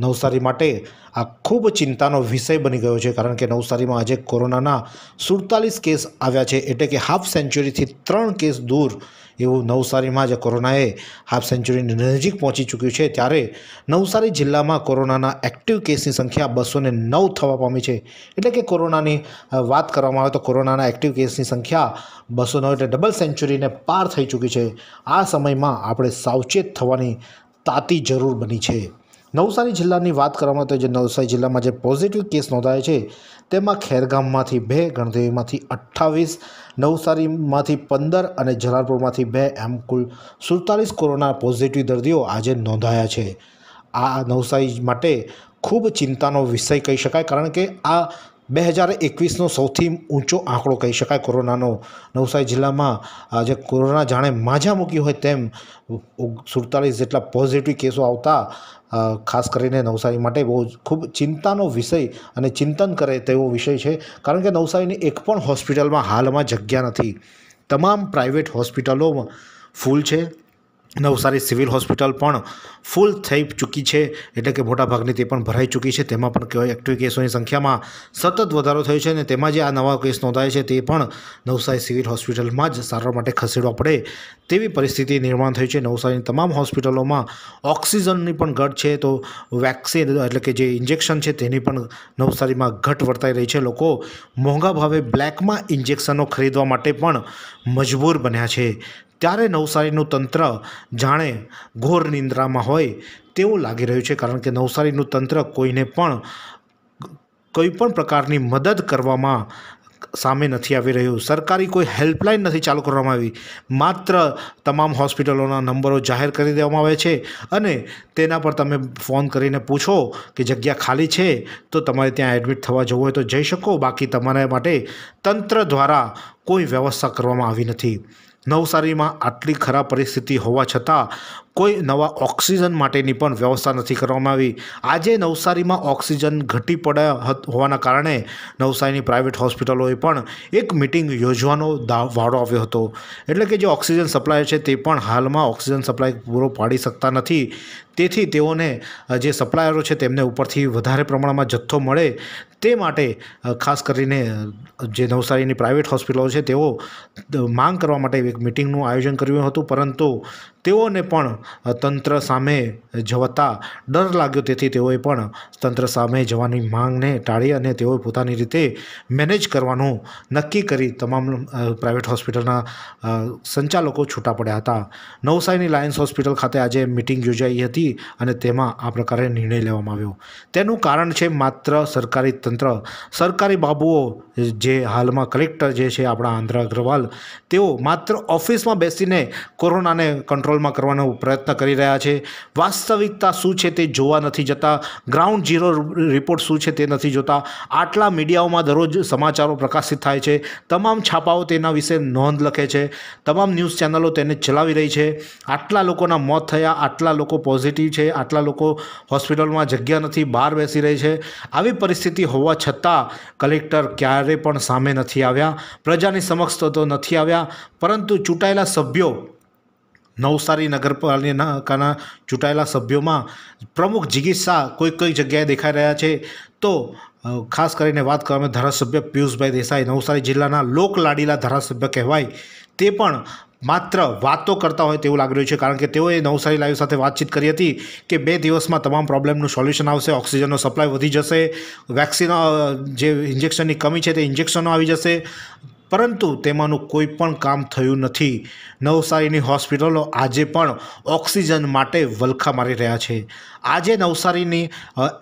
નવસારી માટે આ ખૂબ ચિંતાનો વિષય બની ગયો છે કારણ કે નવસારીમાં આજે કોરોનાના સુડતાલીસ કેસ આવ્યા છે એટલે કે હાફ સેન્ચુરીથી ત્રણ કેસ દૂર એવું નવસારીમાં જે કોરોનાએ હાફ સેન્ચુરીની નજીક પહોંચી ચૂક્યું છે ત્યારે નવસારી જિલ્લામાં કોરોનાના એક્ટિવ કેસની સંખ્યા બસો નવ થવા પામી છે એટલે કે કોરોનાની વાત કરવામાં આવે તો કોરોનાના એક્ટિવ કેસની સંખ્યા બસો નવ એટલે ડબલ સેન્ચુરીને પાર થઈ ચૂકી છે આ સમયમાં આપણે સાવચેત થવાની તાતી જરૂર બની છે નવસારી જિલ્લાની વાત કરવામાં તો જે નવસારી જિલ્લામાં જે પોઝિટિવ કેસ નોંધાયા છે તેમાં ખેરગામમાંથી બે ગણદેવીમાંથી અઠ્ઠાવીસ નવસારીમાંથી પંદર અને જલાલપુરમાંથી બે એમ કુલ સુડતાલીસ કોરોના પોઝિટિવ દર્દીઓ આજે નોંધાયા છે આ નવસારી માટે ખૂબ ચિંતાનો વિષય કહી શકાય કારણ કે આ બે હજાર એકવીસનો સૌથી ઊંચો આંકડો કહી શકાય કોરોનાનો નવસારી જિલ્લામાં જે કોરોના જાણે માજા મૂકી હોય તેમ સુડતાલીસ જેટલા પોઝિટિવ કેસો આવતા ખાસ કરીને નવસારી માટે બહુ ખૂબ ચિંતાનો વિષય અને ચિંતન કરે તેવો વિષય છે કારણ કે નવસારીની એક પણ હોસ્પિટલમાં હાલમાં જગ્યા નથી તમામ પ્રાઇવેટ હોસ્પિટલોમાં ફૂલ છે નવસારી સિવિલ હોસ્પિટલ પણ ફૂલ થઈ ચૂકી છે એટલે કે મોટાભાગની તે પણ ભરાઈ ચૂકી છે તેમાં પણ કહેવાય એક્ટિવ કેસોની સંખ્યામાં સતત વધારો થયો છે અને તેમાં જે આ નવા કેસ નોંધાય છે તે પણ નવસારી સિવિલ હોસ્પિટલમાં જ સારવાર માટે ખસેડવા પડે તેવી પરિસ્થિતિ નિર્માણ થઈ છે નવસારીની તમામ હોસ્પિટલોમાં ઓક્સિજનની પણ ઘટ છે તો વેક્સિન એટલે કે જે ઇન્જેક્શન છે તેની પણ નવસારીમાં ઘટ વર્તાઈ રહી છે લોકો મોંઘા ભાવે બ્લેકમાં ઇન્જેક્શનો ખરીદવા માટે પણ મજબૂર બન્યા છે ત્યારે નવસારીનું તંત્ર જાણે ઘોર નિંદ્રામાં હોય તેવું લાગી રહ્યું છે કારણ કે નવસારીનું તંત્ર કોઈને પણ કોઈ પણ પ્રકારની મદદ કરવામાં સામે નથી આવી રહ્યું સરકારી કોઈ હેલ્પલાઇન નથી ચાલુ કરવામાં આવી માત્ર તમામ હોસ્પિટલોના નંબરો જાહેર કરી દેવામાં આવે છે અને તેના પર તમે ફોન કરીને પૂછો કે જગ્યા ખાલી છે તો તમારે ત્યાં એડમિટ થવા જવું હોય તો જઈ શકો બાકી તમારા માટે તંત્ર દ્વારા કોઈ વ્યવસ્થા કરવામાં આવી નથી નવસારીમાં આટલી ખરાબ પરિસ્થિતિ હોવા છતાં કોઈ નવા ઓક્સિજન માટેની પણ વ્યવસ્થા નથી કરવામાં આવી આજે નવસારીમાં ઓક્સિજન ઘટી પડ્યા હોવાના કારણે નવસારીની પ્રાઇવેટ હોસ્પિટલોએ પણ એક મિટિંગ યોજવાનો દાવ વાળો આવ્યો હતો એટલે કે જે ઓક્સિજન સપ્લાય છે તે પણ હાલમાં ઓક્સિજન સપ્લાય પૂરો પાડી શકતા નથી તેથી તેઓને જે સપ્લાયરો છે તેમને ઉપરથી વધારે પ્રમાણમાં જથ્થો મળે તે માટે ખાસ કરીને જે નવસારીની પ્રાઇવેટ હોસ્પિટલો છે તેઓ માંગ કરવા માટે એક મિટિંગનું આયોજન કર્યું હતું પરંતુ તેઓને પણ તંત્ર સામે જવતા ડર લાગ્યો તેથી તેઓએ પણ તંત્ર સામે જવાની માંગને ટાળી અને તેઓએ પોતાની રીતે મેનેજ કરવાનું નક્કી કરી તમામ પ્રાઇવેટ હોસ્પિટલના સંચાલકો છૂટા પડ્યા હતા નવસારીની લાયન્સ હોસ્પિટલ ખાતે આજે મિટિંગ યોજાઈ હતી અને તેમાં આ પ્રકારે નિર્ણય લેવામાં આવ્યો તેનું કારણ છે માત્ર સરકારી તંત્ર સરકારી બાબુઓ જે હાલમાં કલેક્ટર જે છે આપણા આંધ્ર અગ્રવાલ તેઓ માત્ર ઓફિસમાં બેસીને કોરોનાને કંટ્રોલ કંટ્રોલમાં કરવાનો પ્રયત્ન કરી રહ્યા છે વાસ્તવિકતા શું છે તે જોવા નથી જતા ગ્રાઉન્ડ ઝીરો રિપોર્ટ શું છે તે નથી જોતા આટલા મીડિયાઓમાં દરરોજ સમાચારો પ્રકાશિત થાય છે તમામ છાપાઓ તેના વિશે નોંધ લખે છે તમામ ન્યૂઝ ચેનલો તેને ચલાવી રહી છે આટલા લોકોના મોત થયા આટલા લોકો પોઝિટિવ છે આટલા લોકો હોસ્પિટલમાં જગ્યા નથી બહાર બેસી રહી છે આવી પરિસ્થિતિ હોવા છતાં કલેક્ટર ક્યારે પણ સામે નથી આવ્યા પ્રજાની સમક્ષ તો નથી આવ્યા પરંતુ ચૂંટાયેલા સભ્યો નવસારી નગરપાલિકાના ચૂંટાયેલા સભ્યોમાં પ્રમુખ જિગીશ શાહ કોઈ કઈ જગ્યાએ દેખાઈ રહ્યા છે તો ખાસ કરીને વાત કરવામાં ધારાસભ્ય પિયુષભાઈ દેસાઈ નવસારી જિલ્લાના લોકલાડીલા ધારાસભ્ય કહેવાય તે પણ માત્ર વાતો કરતા હોય તેવું લાગી રહ્યું છે કારણ કે તેઓએ નવસારી લાઈવ સાથે વાતચીત કરી હતી કે બે દિવસમાં તમામ પ્રોબ્લેમનું સોલ્યુશન આવશે ઓક્સિજનનો સપ્લાય વધી જશે વેક્સિન જે ઇન્જેક્શનની કમી છે તે ઇન્જેક્શનો આવી જશે પરંતુ તેમાંનું કોઈ પણ કામ થયું નથી નવસારીની હોસ્પિટલો આજે પણ ઓક્સિજન માટે વલખા મારી રહ્યા છે આજે નવસારીની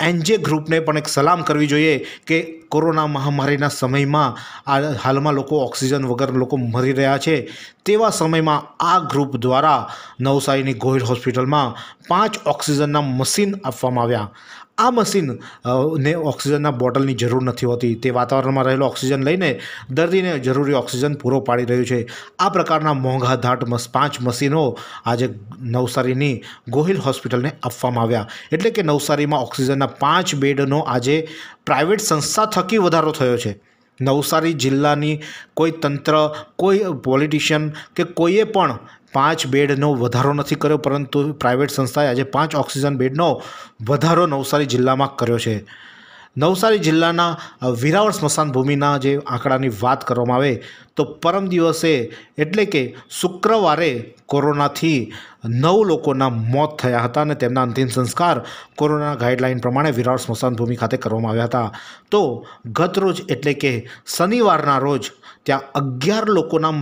એનજે ગ્રુપને પણ એક સલામ કરવી જોઈએ કે કોરોના મહામારીના સમયમાં આ હાલમાં લોકો ઓક્સિજન વગર લોકો મરી રહ્યા છે તેવા સમયમાં આ ગ્રુપ દ્વારા નવસારીની ગોહિલ હોસ્પિટલમાં પાંચ ઓક્સિજનના મશીન આપવામાં આવ્યા આ મશીન ને ઓક્સિજનના બોટલની જરૂર નથી હોતી તે વાતાવરણમાં રહેલો ઓક્સિજન લઈને દર્દીને જરૂરી ઓક્સિજન પૂરો પાડી રહ્યું છે આ પ્રકારના મોંઘા ધાટ પાંચ મશીનો આજે નવસારીની ગોહિલ હોસ્પિટલને આપવામાં આવ્યા એટલે કે નવસારીમાં ઓક્સિજનના પાંચ બેડનો આજે પ્રાઇવેટ સંસ્થા થકી વધારો થયો છે નવસારી જિલ્લાની કોઈ તંત્ર કોઈ પોલિટિશિયન કે કોઈએ પણ પાંચ બેડનો વધારો નથી કર્યો પરંતુ પ્રાઇવેટ સંસ્થાએ આજે પાંચ ઓક્સિજન બેડનો વધારો નવસારી જિલ્લામાં કર્યો છે નવસારી જિલ્લાના વિરાવળ સ્મશાન ભૂમિના જે આંકડાની વાત કરવામાં આવે તો પરમ દિવસે એટલે કે શુક્રવારે કોરોનાથી નવ લોકોના મોત થયા હતા અને તેમના અંતિમ સંસ્કાર કોરોના ગાઈડલાઈન પ્રમાણે વિરાળ સ્મશાન ભૂમિ ખાતે કરવામાં આવ્યા હતા તો ગત રોજ એટલે કે શનિવારના રોજ ત્યાં અગિયાર લોકોના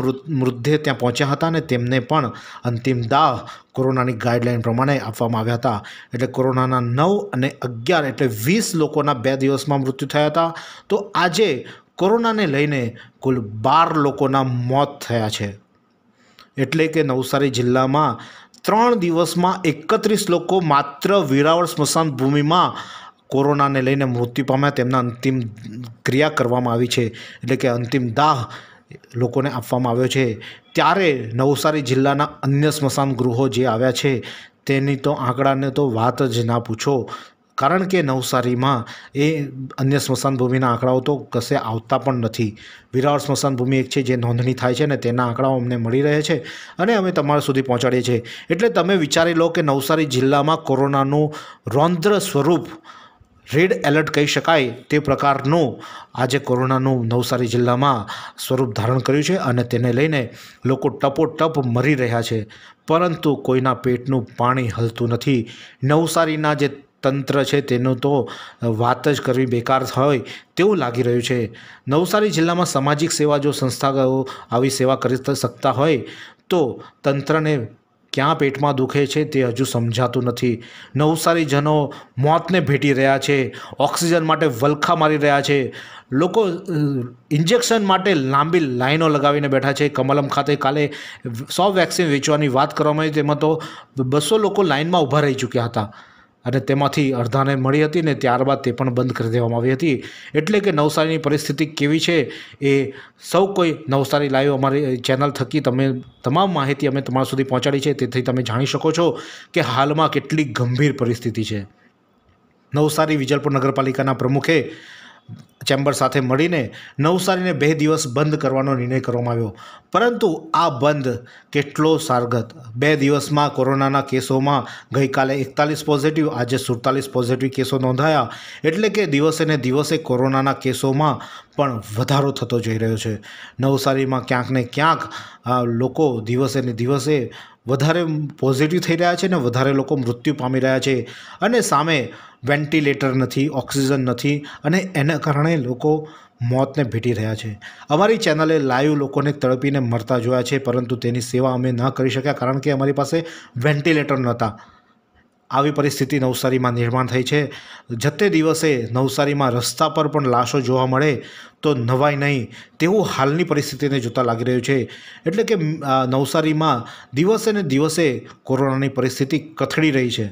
મૃતદેહ ત્યાં પહોંચ્યા હતા અને તેમને પણ અંતિમ દાહ કોરોનાની ગાઈડલાઇન પ્રમાણે આપવામાં આવ્યા હતા એટલે કોરોનાના નવ અને અગિયાર એટલે વીસ લોકોના બે દિવસમાં મૃત્યુ થયા હતા તો આજે કોરોનાને લઈને કુલ બાર લોકોના મોત થયા છે એટલે કે નવસારી જિલ્લામાં ત્રણ દિવસમાં એકત્રીસ લોકો માત્ર વેરાવળ સ્મશાન ભૂમિમાં કોરોનાને લઈને મૃત્યુ પામ્યા તેમના અંતિમ ક્રિયા કરવામાં આવી છે એટલે કે અંતિમ દાહ લોકોને આપવામાં આવ્યો છે ત્યારે નવસારી જિલ્લાના અન્ય સ્મશાન ગૃહો જે આવ્યા છે તેની તો આંકડાને તો વાત જ ના પૂછો કારણ કે નવસારીમાં એ અન્ય સ્મશાન ભૂમિના આંકડાઓ તો કશે આવતા પણ નથી વિરાળ સ્મશાન ભૂમિ એક છે જે નોંધણી થાય છે ને તેના આંકડાઓ અમને મળી રહે છે અને અમે તમારા સુધી પહોંચાડીએ છીએ એટલે તમે વિચારી લો કે નવસારી જિલ્લામાં કોરોનાનું રૌદ્ર સ્વરૂપ રેડ એલર્ટ કહી શકાય તે પ્રકારનું આજે કોરોનાનું નવસારી જિલ્લામાં સ્વરૂપ ધારણ કર્યું છે અને તેને લઈને લોકો ટપોટપ મરી રહ્યા છે પરંતુ કોઈના પેટનું પાણી હલતું નથી નવસારીના જે તંત્ર છે તેનું તો વાત જ કરવી બેકાર હોય તેવું લાગી રહ્યું છે નવસારી જિલ્લામાં સામાજિક સેવા જો સંસ્થાઓ આવી સેવા કરી શકતા હોય તો તંત્રને ક્યાં પેટમાં દુખે છે તે હજુ સમજાતું નથી નવસારીજનો મોતને ભેટી રહ્યા છે ઓક્સિજન માટે વલખા મારી રહ્યા છે લોકો ઇન્જેક્શન માટે લાંબી લાઈનો લગાવીને બેઠા છે કમલમ ખાતે કાલે સો વેક્સિન વેચવાની વાત કરવામાં આવી તેમાં તો બસો લોકો લાઇનમાં ઊભા રહી ચૂક્યા હતા અને તેમાંથી અડધાને મળી હતી ને ત્યારબાદ તે પણ બંધ કરી દેવામાં આવી હતી એટલે કે નવસારીની પરિસ્થિતિ કેવી છે એ સૌ કોઈ નવસારી લાઈવ અમારી ચેનલ થકી તમે તમામ માહિતી અમે તમારા સુધી પહોંચાડી છે તેથી તમે જાણી શકો છો કે હાલમાં કેટલી ગંભીર પરિસ્થિતિ છે નવસારી વિજલપુર નગરપાલિકાના પ્રમુખે ચેમ્બર સાથે મળીને નવસારીને બે દિવસ બંધ કરવાનો નિર્ણય કરવામાં આવ્યો પરંતુ આ બંધ કેટલો સારગત બે દિવસમાં કોરોનાના કેસોમાં ગઈકાલે એકતાલીસ પોઝિટિવ આજે સુડતાલીસ પોઝિટિવ કેસો નોંધાયા એટલે કે દિવસે ને દિવસે કોરોનાના કેસોમાં પણ વધારો થતો જઈ રહ્યો છે નવસારીમાં ક્યાંક ને ક્યાંક લોકો દિવસે ને દિવસે વધારે પોઝિટિવ થઈ રહ્યા છે ને વધારે લોકો મૃત્યુ પામી રહ્યા છે અને સામે વેન્ટિલેટર નથી ઓક્સિજન નથી અને એના કારણે કારણે લોકો મોતને ભેટી રહ્યા છે અમારી ચેનલે લાઈવ લોકોને તડપીને મરતા જોયા છે પરંતુ તેની સેવા અમે ન કરી શક્યા કારણ કે અમારી પાસે વેન્ટિલેટર નહોતા આવી પરિસ્થિતિ નવસારીમાં નિર્માણ થઈ છે જતે દિવસે નવસારીમાં રસ્તા પર પણ લાશો જોવા મળે તો નવાય નહીં તેવું હાલની પરિસ્થિતિને જોતાં લાગી રહ્યું છે એટલે કે નવસારીમાં દિવસે ને દિવસે કોરોનાની પરિસ્થિતિ કથળી રહી છે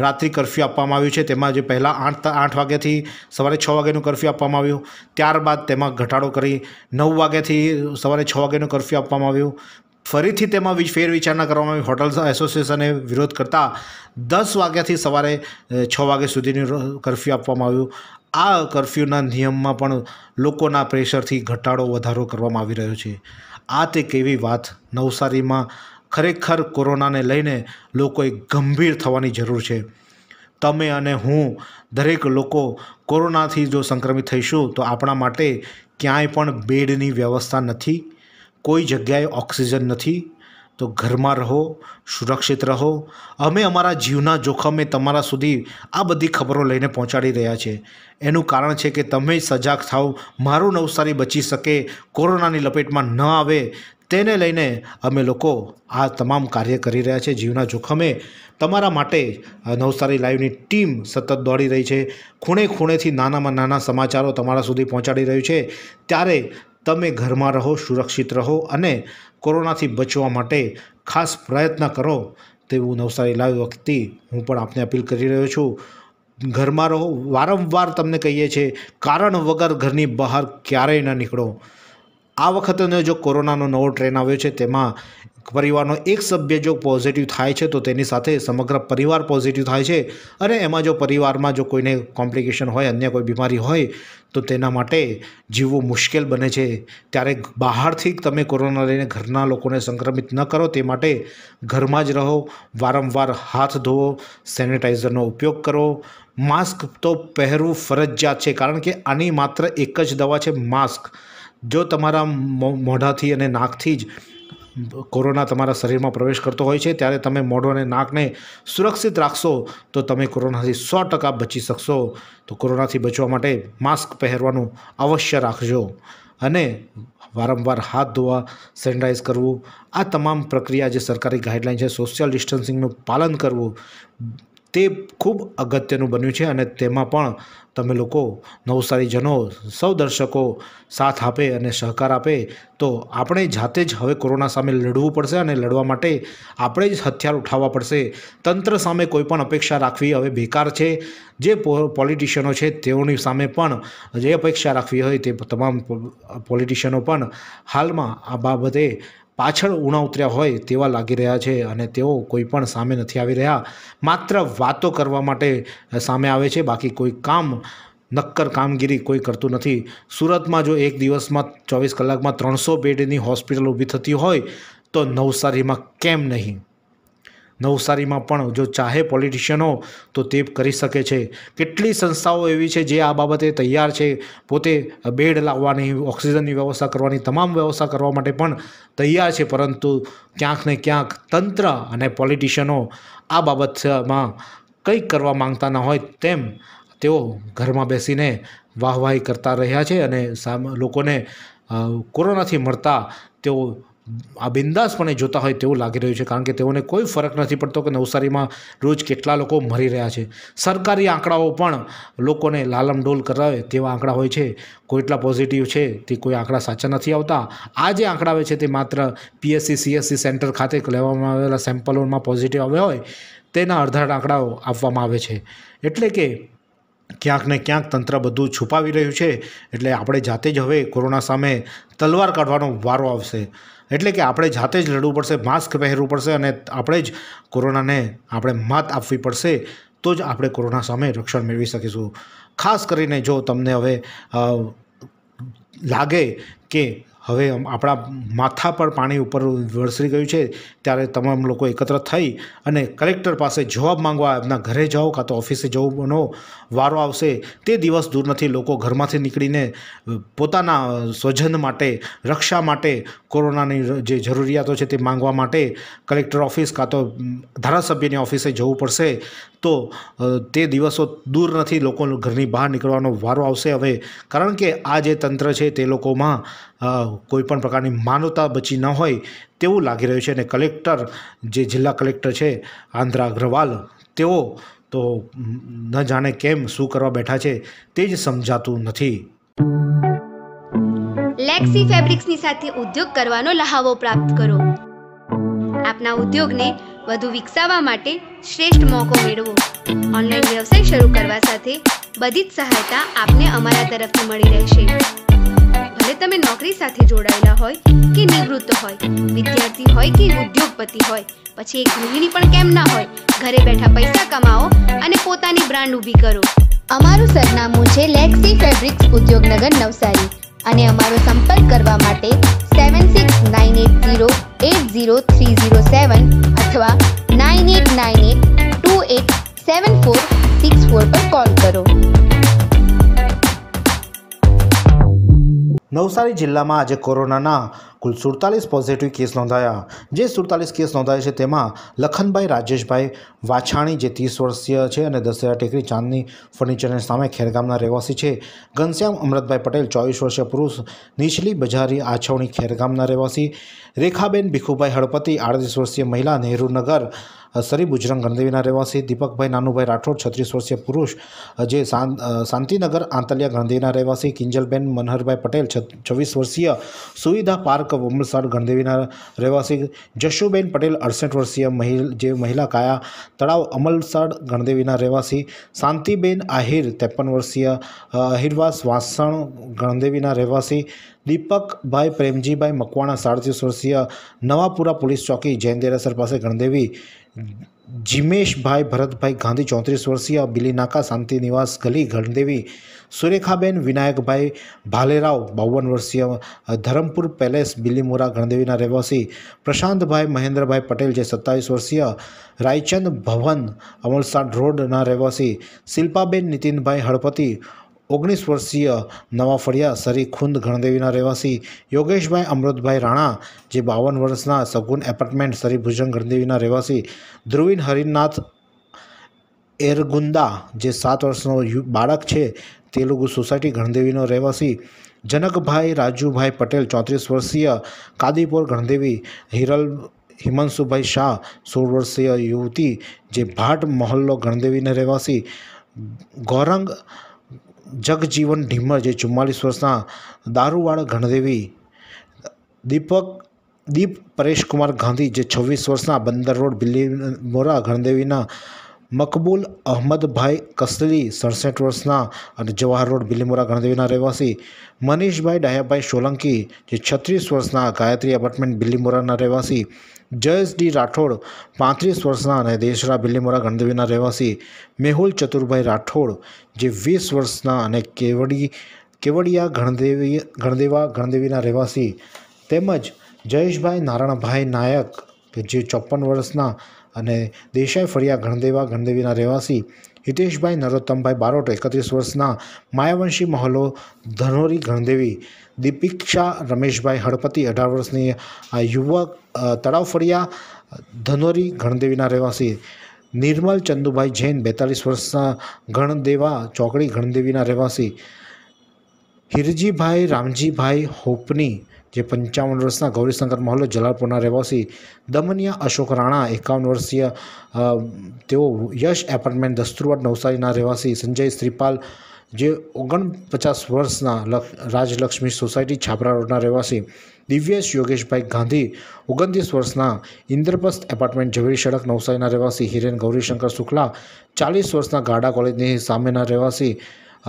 રાત્રિ કરફ્યુ આપવામાં આવ્યું છે તેમાં જે પહેલાં આઠ આઠ વાગ્યાથી સવારે છ વાગ્યાનું કરફ્યુ આપવામાં આવ્યું ત્યારબાદ તેમાં ઘટાડો કરી નવ વાગ્યાથી સવારે છ વાગ્યાનું કરફ્યુ આપવામાં આવ્યું ફરીથી તેમાં ફેરવિચારણા કરવામાં આવી હોટલ્સ એસોસિએશને વિરોધ કરતાં દસ વાગ્યાથી સવારે છ વાગ્યા સુધીનું કરફ્યુ આપવામાં આવ્યું આ કરફ્યુના નિયમમાં પણ લોકોના પ્રેશરથી ઘટાડો વધારો કરવામાં આવી રહ્યો છે આ તે કેવી વાત નવસારીમાં ખરેખર કોરોનાને લઈને લોકોએ ગંભીર થવાની જરૂર છે તમે અને હું દરેક લોકો કોરોનાથી જો સંક્રમિત થઈશું તો આપણા માટે ક્યાંય પણ બેડની વ્યવસ્થા નથી કોઈ જગ્યાએ ઓક્સિજન નથી તો ઘરમાં રહો સુરક્ષિત રહો અમે અમારા જીવના જોખમે તમારા સુધી આ બધી ખબરો લઈને પહોંચાડી રહ્યા છે એનું કારણ છે કે તમે સજાગ થાવ મારું નવસારી બચી શકે કોરોનાની લપેટમાં ન આવે તેને લઈને અમે લોકો આ તમામ કાર્ય કરી રહ્યા છે જીવના જોખમે તમારા માટે નવસારી લાઈવની ટીમ સતત દોડી રહી છે ખૂણે ખૂણેથી નાનામાં નાના સમાચારો તમારા સુધી પહોંચાડી રહ્યું છે ત્યારે તમે ઘરમાં રહો સુરક્ષિત રહો અને કોરોનાથી બચવા માટે ખાસ પ્રયત્ન કરો તેવું નવસારી લાઈવ વખતે હું પણ આપને અપીલ કરી રહ્યો છું ઘરમાં રહો વારંવાર તમને કહીએ છીએ કારણ વગર ઘરની બહાર ક્યારેય ન નીકળો આ વખતનો જો કોરોનાનો નવો ટ્રેન આવ્યો છે તેમાં પરિવારનો એક સભ્ય જો પોઝિટિવ થાય છે તો તેની સાથે સમગ્ર પરિવાર પોઝિટિવ થાય છે અને એમાં જો પરિવારમાં જો કોઈને કોમ્પ્લિકેશન હોય અન્ય કોઈ બીમારી હોય તો તેના માટે જીવવું મુશ્કેલ બને છે ત્યારે બહારથી તમે કોરોના લઈને ઘરના લોકોને સંક્રમિત ન કરો તે માટે ઘરમાં જ રહો વારંવાર હાથ ધોવો સેનિટાઈઝરનો ઉપયોગ કરો માસ્ક તો પહેરવું ફરજિયાત છે કારણ કે આની માત્ર એક જ દવા છે માસ્ક જો તમારા મોઢાથી અને નાકથી જ કોરોના તમારા શરીરમાં પ્રવેશ કરતો હોય છે ત્યારે તમે મોઢું અને નાકને સુરક્ષિત રાખશો તો તમે કોરોનાથી સો ટકા બચી શકશો તો કોરોનાથી બચવા માટે માસ્ક પહેરવાનું અવશ્ય રાખજો અને વારંવાર હાથ ધોવા સેનિટાઈઝ કરવું આ તમામ પ્રક્રિયા જે સરકારી ગાઈડલાઇન છે સોશિયલ ડિસ્ટન્સિંગનું પાલન કરવું તે ખૂબ અગત્યનું બન્યું છે અને તેમાં પણ તમે લોકો નવસારીજનો સૌ દર્શકો સાથ આપે અને સહકાર આપે તો આપણે જાતે જ હવે કોરોના સામે લડવું પડશે અને લડવા માટે આપણે જ હથિયાર ઉઠાવવા પડશે તંત્ર સામે કોઈપણ અપેક્ષા રાખવી હવે બેકાર છે જે પોલિટિશિયનો છે તેઓની સામે પણ જે અપેક્ષા રાખવી હોય તે તમામ પોલિટિશિયનો પણ હાલમાં આ બાબતે પાછળ ઉણા ઉતર્યા હોય તેવા લાગી રહ્યા છે અને તેઓ કોઈ પણ સામે નથી આવી રહ્યા માત્ર વાતો કરવા માટે સામે આવે છે બાકી કોઈ કામ નક્કર કામગીરી કોઈ કરતું નથી સુરતમાં જો એક દિવસમાં ચોવીસ કલાકમાં ત્રણસો બેડની હોસ્પિટલ ઊભી થતી હોય તો નવસારીમાં કેમ નહીં નવસારીમાં પણ જો ચાહે પોલિટિશિયનો તો તે કરી શકે છે કેટલી સંસ્થાઓ એવી છે જે આ બાબતે તૈયાર છે પોતે બેડ લાવવાની ઓક્સિજનની વ્યવસ્થા કરવાની તમામ વ્યવસ્થા કરવા માટે પણ તૈયાર છે પરંતુ ક્યાંક ને ક્યાંક તંત્ર અને પોલિટિશિયનો આ બાબતમાં કંઈક કરવા માંગતા ન હોય તેમ તેઓ ઘરમાં બેસીને વાહવાહી કરતા રહ્યા છે અને લોકોને કોરોનાથી મળતા તેઓ આ બિંદાસપણે જોતા હોય તેવું લાગી રહ્યું છે કારણ કે તેઓને કોઈ ફરક નથી પડતો કે નવસારીમાં રોજ કેટલા લોકો મરી રહ્યા છે સરકારી આંકડાઓ પણ લોકોને લાલમડોલ કરાવે તેવા આંકડા હોય છે કોઈટલા પોઝિટિવ છે તે કોઈ આંકડા સાચા નથી આવતા આ જે આંકડા આવે છે તે માત્ર પીએસસી સીએસસી સેન્ટર ખાતે લેવામાં આવેલા સેમ્પલોમાં પોઝિટિવ આવ્યા હોય તેના અડધા આંકડાઓ આપવામાં આવે છે એટલે કે ક્યાંક ને ક્યાંક તંત્ર બધું છુપાવી રહ્યું છે એટલે આપણે જાતે જ હવે કોરોના સામે તલવાર કાઢવાનો વારો આવશે એટલે કે આપણે જાતે જ લડવું પડશે માસ્ક પહેરવું પડશે અને આપણે જ કોરોનાને આપણે માત આપવી પડશે તો જ આપણે કોરોના સામે રક્ષણ મેળવી શકીશું ખાસ કરીને જો તમને હવે લાગે કે હવે આપણા માથા પર પાણી ઉપર વરસી ગયું છે ત્યારે તમામ લોકો એકત્ર થઈ અને કલેક્ટર પાસે જવાબ માંગવા એમના ઘરે જાઓ કાં તો ઓફિસે જવાનો વારો આવશે તે દિવસ દૂર નથી લોકો ઘરમાંથી નીકળીને પોતાના સ્વજન માટે રક્ષા માટે કોરોનાની જે જરૂરિયાતો છે તે માંગવા માટે કલેક્ટર ઓફિસ કાં તો ધારાસભ્યની ઓફિસે જવું પડશે તો તે દિવસો દૂર નથી લોકો ઘરની બહાર નીકળવાનો વારો આવશે હવે કારણ કે આ જે તંત્ર છે તે લોકોમાં કોઈપણ પ્રકારની માનવતા બચી ન હોય તેવું લાગી રહ્યું છે અને કલેક્ટર જે જિલ્લા કલેક્ટર છે આંધ્રા અગ્રવાલ તેઓ તો ન જાણે કેમ શું કરવા બેઠા છે તે જ સમજાતું નથી લેક્સી ફેબ્રિક્સની સાથે ઉદ્યોગ કરવાનો લહાવો પ્રાપ્ત કરો આપના ઉદ્યોગને વધુ વિકસાવવા માટે શ્રેષ્ઠ મોકો મેળવો ઓનલાઈન વ્યવસાય શરૂ કરવા સાથે બધી જ સહાયતા આપને અમારા તરફથી મળી રહેશે ભલે તમે નોકરી સાથે જોડાયેલા હોય કે નિવૃત્ત હોય વિદ્યાર્થી હોય કે ઉદ્યોગપતિ હોય પછી એક ગૃહિણી પણ કેમ ના હોય ઘરે બેઠા પૈસા કમાઓ અને પોતાની બ્રાન્ડ ઊભી કરો અમારું સરનામું છે લેક્સી ફેબ્રિક્સ ઉદ્યોગનગર નવસારી અને અમારો સંપર્ક કરવા માટે seven six nine eight zero eight zero three zero Navsari જિલ્લામાં આજે કોરોનાના કુલ સુડતાલીસ પોઝિટિવ કેસ નોંધાયા જે સુડતાલીસ કેસ નોંધાયા છે તેમાં લખનભાઈ રાજેશભાઈ વાછાણી જે ત્રીસ વર્ષીય છે અને દશેરા ટેકરી ચાંદની ફર્નિચરની સામે ખેરગામના રહેવાસી છે ઘનશ્યામ અમૃતભાઈ પટેલ ચોવીસ વર્ષીય પુરુષ નીચલી બજારી આછવણી ખેરગામના રહેવાસી રેખાબેન ભીખુભાઈ હળપતિ આડત્રીસ વર્ષીય મહિલા નહેરુનગર हसरी बुजरंग गणदेवीना रहवासी दीपक भाई नानूभा राठौर छत्रीस वर्षीय पुरुष अजय शांतिनगर आंतलिया गणदेवी रहवासी किंजलबेन भाई पटेल छ छवीस वर्षीय सुविधा पार्क वमलसाड़ गणदेवीना रहवासी जशुबेन पटेल अड़सठ वर्षीय महिल जे महिला काया तड़ाव अमलसाड़ गणदेवीना रहवासी शांतिबेन आहिर तेपन वर्षीय अहिरवास वसण गणदेवीना रहवासी दीपक भाई प्रेमजी भाई मकवाणा साड़तीस वर्षीय नवापुरा पुलिस चौकी जैन देरासर पास गणदेवी જીમેશભાઈ ભરતભાઈ ગાંધી ચોત્રીસ વર્ષીય બિલીનાકા શાંતિ નિવાસ ગલી ગણદેવી સુરેખાબેન વિનાયકભાઈ ભાલેરાવ બાવન વર્ષીય ધરમપુર પેલેસ બિલીમોરા ગણદેવીના રહેવાસી પ્રશાંતભાઈ મહેન્દ્રભાઈ પટેલ જે સત્તાવીસ વર્ષીય રાયચંદ ભવન અમલસાડ રોડના રહેવાસી શિલ્પાબેન નીતિનભાઈ હળપતિ ઓગણીસ વર્ષીય નવા ફળિયા સરી ખુંદ ગણદેવીના રહેવાસી યોગેશભાઈ અમૃતભાઈ રાણા જે બાવન વર્ષના સગુન એપાર્ટમેન્ટ સરી ભુજંગ ગણદેવીના રહેવાસી ધ્રુવીન હરિનાથ એરગુંદા જે સાત વર્ષનો બાળક છે તેલુગુ સોસાયટી ગણદેવીનો રહેવાસી જનકભાઈ રાજુભાઈ પટેલ ચોત્રીસ વર્ષીય કાદીપોર ગણદેવી હિરલ હિમાંશુભાઈ શાહ સોળ વર્ષીય યુવતી જે ભાટ મોહલ્લો ગણદેવીના રહેવાસી ગૌરંગ જગજીવન ઢીમર જે ચુમ્માલીસ વર્ષના દારૂવાળા ગણદેવી દીપક દીપ પરેશકુમાર ગાંધી જે છવ્વીસ વર્ષના બંદર રોડ બિલ્લી મોરા ગણદેવીના મકબૂલ અહમદભાઈ કસલી સડસઠ વર્ષના અને જવાહર રોડ બિલીમોરા ગણદેવીના રહેવાસી મનીષભાઈ ડાયાભાઈ સોલંકી જે છત્રીસ વર્ષના ગાયત્રી એપાર્ટમેન્ટ બિલીમોરાના રહેવાસી જયેશ ડી રાઠોડ પાંત્રીસ વર્ષના અને દેશરા બિલીમોરા ગણદેવીના રહેવાસી મેહુલ ચતુરભાઈ રાઠોડ જે વીસ વર્ષના અને કેવડી કેવડિયા ગણદેવી ગણદેવા ગણદેવીના રહેવાસી તેમજ જયેશભાઈ નારાયણભાઈ નાયક કે જે ચોપન વર્ષના અને દેસાઈ ફળિયા ગણદેવા ગણદેવીના રહેવાસી હિતેશભાઈ નરોત્તમભાઈ બારોટ એકત્રીસ વર્ષના માયાવંશી મહોલ્લો ધનોરી ગણદેવી દીપિક્ષા રમેશભાઈ હળપતિ અઢાર વર્ષની આ યુવક તળાવ ફળિયા ધનોરી ગણદેવીના રહેવાસી નિર્મલ ચંદુભાઈ જૈન બેતાલીસ વર્ષના ગણદેવા ચોકડી ગણદેવીના રહેવાસી હિરજીભાઈ રામજીભાઈ હોપની જે પંચાવન વર્ષના ગૌરીશંકર મહોલ્લો જલાલપુરના રહેવાસી દમનિયા અશોક રાણા એકાવન વર્ષીય તેઓ યશ એપાર્ટમેન્ટ દસ્તુરવાડ નવસારીના રહેવાસી સંજય શ્રીપાલ જે ઓગણપચાસ વર્ષના રાજલક્ષ્મી સોસાયટી છાપરા રોડના રહેવાસી દિવ્યેશ યોગેશભાઈ ગાંધી ઓગણત્રીસ વર્ષના ઇન્દ્રપ્રસ્થ એપાર્ટમેન્ટ ઝવેરી સડક નવસારીના રહેવાસી હિરેન ગૌરીશંકર શુક્લા ચાલીસ વર્ષના ગાડા કોલેજની સામેના રહેવાસી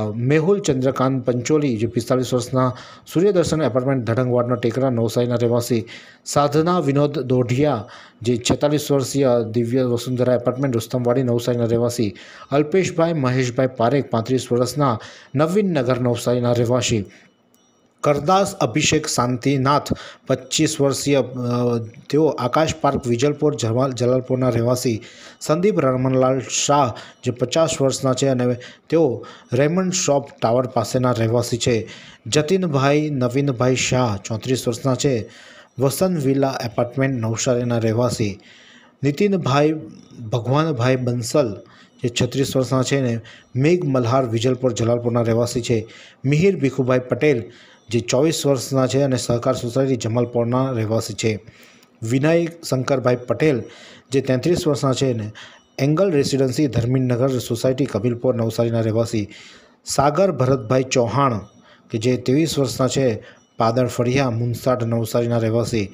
મેહુલ ચંદ્રકાંત પંચોલી જે પિસ્તાલીસ વર્ષના સૂર્યદર્શન એપાર્ટમેન્ટ ધડંગ વોર્ડના ટેકરા નવસારીના રહેવાસી સાધના વિનોદ દોઢિયા જે છેતાલીસ વર્ષીય દિવ્ય વસુંધરા એપાર્ટમેન્ટ રુસ્તમવાડી નવસારીના રહેવાસી અલ્પેશભાઈ મહેશભાઈ પારેખ પાંત્રીસ વર્ષના નવીન નગર નવસારીના રહેવાસી કરદાસ અભિષેક શાંતિનાથ પચીસ વર્ષીય તેઓ આકાશ પાર્ક વિજલપુર જલાલપુરના રહેવાસી સંદીપ રમણલાલ શાહ જે પચાસ વર્ષના છે અને તેઓ રેમન્ડ શોપ ટાવર પાસેના રહેવાસી છે જતીનભાઈ નવીનભાઈ શાહ ચોત્રીસ વર્ષના છે વસંત વિલા એપાર્ટમેન્ટ નવસારીના રહેવાસી નીતિનભાઈ ભગવાનભાઈ બંસલ જે છત્રીસ વર્ષના છે ને મેઘ મલ્હાર વિજલપુર જલાલપુરના રહેવાસી છે મિહિર ભીખુભાઈ પટેલ જે ચોવીસ વર્ષના છે અને સહકાર સોસાયટી જમલપોરના રહેવાસી છે વિનય શંકરભાઈ પટેલ જે તેત્રીસ વર્ષના છે ને angle residency Dharminagar society Kabilpor નવસારીના રહેવાસી સાગર ભરતભાઈ ચૌહાણ કે જે ત્રેવીસ વર્ષના છે પાદળ ફળિયા મુનસાટ નવસારીના રહેવાસી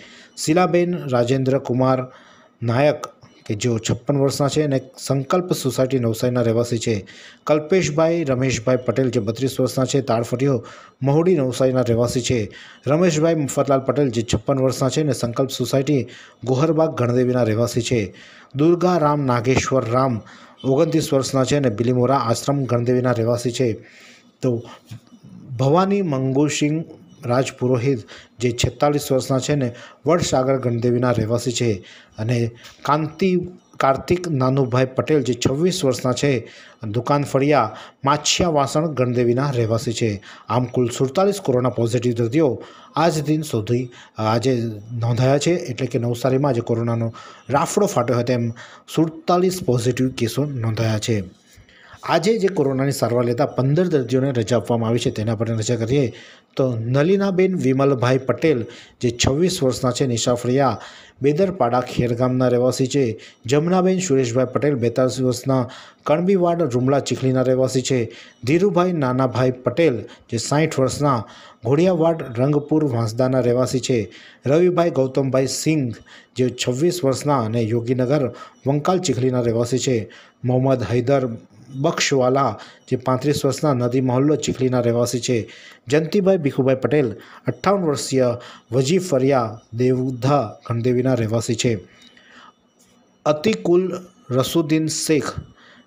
શીલાબેન રાજેન્દ્ર કુમાર નાયક કે જેઓ છપ્પન વર્ષના છે અને સંકલ્પ સોસાયટી નવસારીના રહેવાસી છે કલ્પેશભાઈ રમેશભાઈ પટેલ જે બત્રીસ વર્ષના છે તાળફટીઓ મહુડી નવસારીના રહેવાસી છે રમેશભાઈ મફતલાલ પટેલ જે છપ્પન વર્ષના છે અને સંકલ્પ સોસાયટી ગોહરબાગ ગણદેવીના રહેવાસી છે દુર્ગા રામ નાગેશ્વર રામ ઓગણત્રીસ વર્ષના છે અને બિલીમોરા આશ્રમ ગણદેવીના રહેવાસી છે તો ભવાની મંગુસિંહ રાજપુરોહિત જે છેતાલીસ વર્ષના છે ને વડસાગર ગણદેવીના રહેવાસી છે અને કાંતિ કાર્તિક નાનુભાઈ પટેલ જે છવ્વીસ વર્ષના છે દુકાન ફળિયા માછિયા વાસણ ગણદેવીના રહેવાસી છે આમ કુલ સુડતાલીસ કોરોના પોઝિટિવ દર્દીઓ આજ દિન સુધી આજે નોંધાયા છે એટલે કે નવસારીમાં આજે કોરોનાનો રાફડો ફાટ્યો હતો તેમ સુડતાલીસ પોઝિટિવ કેસો નોંધાયા છે આજે જે કોરોનાની સારવાર લેતા પંદર દર્દીઓને રજા આપવામાં આવી છે તેના પર રજા કરીએ તો નલિનાબેન વિમલભાઈ પટેલ જે છવ્વીસ વર્ષના છે નિશાફળિયા બેદરપાડા ખેર ગામના રહેવાસી છે જમનાબેન સુરેશભાઈ પટેલ બેતાલીસ વર્ષના કણબીવાડ રૂમલા ચીખલીના રહેવાસી છે ધીરુભાઈ નાનાભાઈ પટેલ જે સાઠ વર્ષના ઘોડિયાવાડ રંગપુર વાંસદાના રહેવાસી છે રવિભાઈ ગૌતમભાઈ સિંઘ જે છવ્વીસ વર્ષના અને યોગીનગર વંકાલ ચીખલીના રહેવાસી છે મોહમ્મદ હૈદર બક્ષવાલા જે પાંત્રીસ વર્ષના નદી મહોલ્લો ચીખલીના રહેવાસી છે જંતીભાઈ ભીખુભાઈ પટેલ અઠ્ઠાવન વર્ષીય વજીફરિયા દેવધા ગણદેવીના રહેવાસી છે અતિકુલ રસુદ્દીન શેખ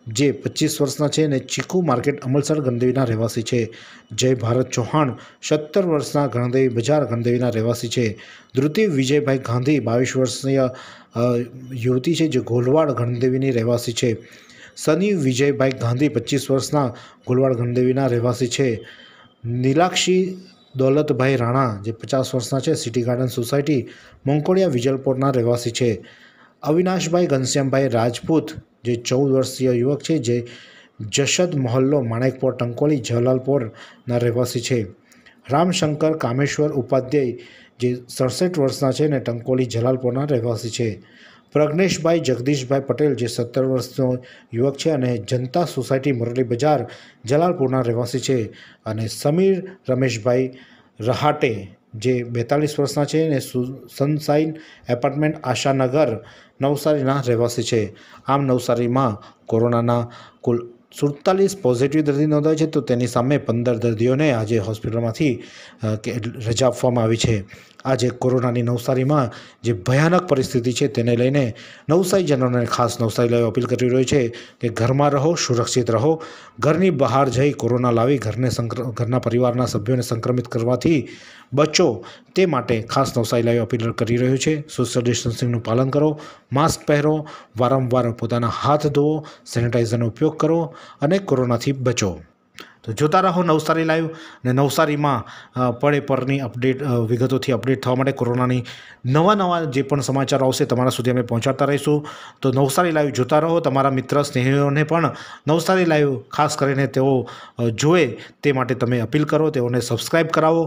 જે પચીસ વર્ષના છે અને ચીકુ માર્કેટ અમલસર ગણદેવીના રહેવાસી છે જય ભારત ચૌહાણ સત્તર વર્ષના ગણદેવી બજાર ગણદેવીના રહેવાસી છે ધ્રુતિ વિજયભાઈ ગાંધી બાવીસ વર્ષની યુવતી છે જે ગોલવાડ ગણદેવીની રહેવાસી છે સની વિજયભાઈ ગાંધી પચીસ વર્ષના ગોલવાડ ગણદેવીના રહેવાસી છે નીલાક્ષી દોલતભાઈ રાણા જે પચાસ વર્ષના છે સિટી ગાર્ડન સોસાયટી મોંકોડિયા વિજલપોરના રહેવાસી છે અવિનાશભાઈ ઘનશ્યામભાઈ રાજપૂત જે ચૌદ વર્ષીય યુવક છે જે જશદ મહોલ્લો માણેકપોર ટંકોલી જલાલપોરના રહેવાસી છે રામશંકર કામેશ્વર ઉપાધ્યાય જે સડસઠ વર્ષના છે ને ટંકોલી જલાલપોરના રહેવાસી છે પ્રજ્ઞેશભાઈ જગદીશભાઈ પટેલ જે સત્તર વર્ષનો યુવક છે અને જનતા સોસાયટી મોરલી બજાર જલાલપુરના રહેવાસી છે અને સમીર રમેશભાઈ રહાટે જે બેતાલીસ વર્ષના છે અને સનસાઇન એપાર્ટમેન્ટ આશાનગર નવસારીના રહેવાસી છે આમ નવસારીમાં કોરોનાના કુલ સુડતાલીસ પોઝિટિવ દર્દી નોંધાય છે તો તેની સામે પંદર દર્દીઓને આજે હોસ્પિટલમાંથી રજા આપવામાં આવી છે આજે કોરોનાની નવસારીમાં જે ભયાનક પરિસ્થિતિ છે તેને લઈને નવસારીજનોને ખાસ નવસારી લેવા અપીલ કરી રહ્યો છે કે ઘરમાં રહો સુરક્ષિત રહો ઘરની બહાર જઈ કોરોના લાવી ઘરને ઘરના પરિવારના સભ્યોને સંક્રમિત કરવાથી બચો તે માટે ખાસ નવસારી લેવા અપીલ કરી રહ્યો છે સોશિયલ ડિસ્ટન્સિંગનું પાલન કરો માસ્ક પહેરો વારંવાર પોતાના હાથ ધોવો સેનિટાઇઝરનો ઉપયોગ કરો અને કોરોનાથી બચો તો જોતા રહો નવસારી લાઈવ અને નવસારીમાં પડે પરની અપડેટ વિગતોથી અપડેટ થવા માટે કોરોનાની નવા નવા જે પણ સમાચારો આવશે તમારા સુધી અમે પહોંચાડતા રહીશું તો નવસારી લાઈવ જોતા રહો તમારા મિત્ર સ્નેહીઓને પણ નવસારી લાઈવ ખાસ કરીને તેઓ જોવે તે માટે તમે અપીલ કરો તેઓને સબસ્ક્રાઈબ કરાવો